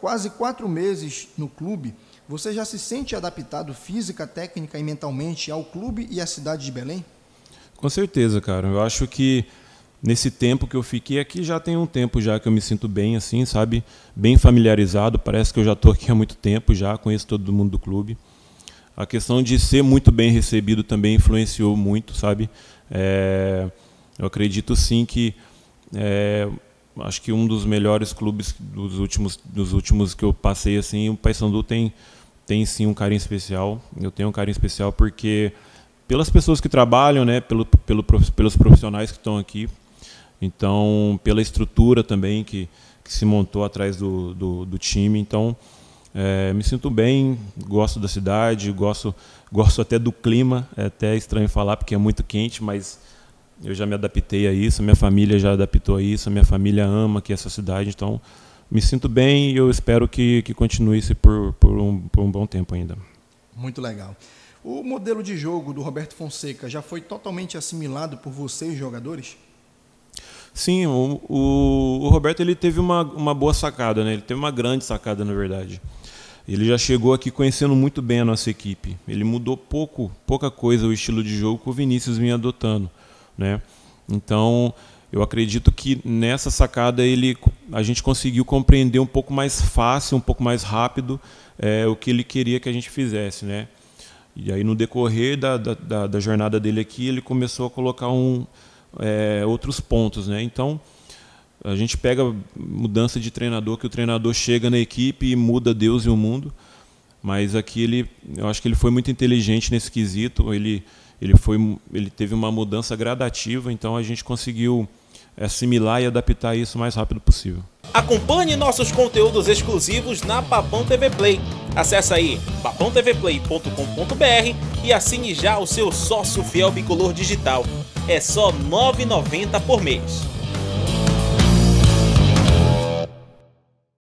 quase quatro meses no clube, você já se sente adaptado física, técnica e mentalmente ao clube e à cidade de Belém? Com certeza, cara. Eu acho que nesse tempo que eu fiquei aqui já tem um tempo já que eu me sinto bem assim, sabe? Bem familiarizado, parece que eu já estou aqui há muito tempo já, conheço todo mundo do clube. A questão de ser muito bem recebido também influenciou muito, sabe? É... eu acredito sim que é acho que um dos melhores clubes dos últimos, dos últimos que eu passei, assim, o Paysandu tem, tem sim um carinho especial. Eu tenho um carinho especial porque pelas pessoas que trabalham, né, pelo, pelo, pelos profissionais que estão aqui, então pela estrutura também que, que se montou atrás do, do, do time, então é, me sinto bem, gosto da cidade, gosto, gosto até do clima, é até estranho falar porque é muito quente, mas eu já me adaptei a isso, minha família já adaptou a isso, minha família ama aqui essa cidade, então me sinto bem e eu espero que, que continue isso por, por, um, por um bom tempo ainda. Muito legal. O modelo de jogo do Roberto Fonseca já foi totalmente assimilado por vocês, jogadores? Sim, o, o, o Roberto ele teve uma, uma boa sacada, né? ele teve uma grande sacada, na verdade. Ele já chegou aqui conhecendo muito bem a nossa equipe. Ele mudou pouco, pouca coisa o estilo de jogo que o Vinícius vinha adotando. Né? Então, eu acredito que nessa sacada ele, a gente conseguiu compreender um pouco mais fácil, um pouco mais rápido é, o que ele queria que a gente fizesse. Né? E aí, no decorrer da, da, da jornada dele aqui, ele começou a colocar um, é, outros pontos. Né? Então, a gente pega mudança de treinador, que o treinador chega na equipe e muda Deus e o mundo. Mas aqui ele, eu acho que ele foi muito inteligente nesse quesito. Ele ele foi ele teve uma mudança gradativa, então a gente conseguiu eh, assimilar e adaptar isso o mais rápido possível. Acompanhe nossos conteúdos exclusivos na Papão TV Play. Acesse aí papãotvplay.com.br e assine já o seu sócio fiel bicolor digital. É só R$ 9,90 por mês.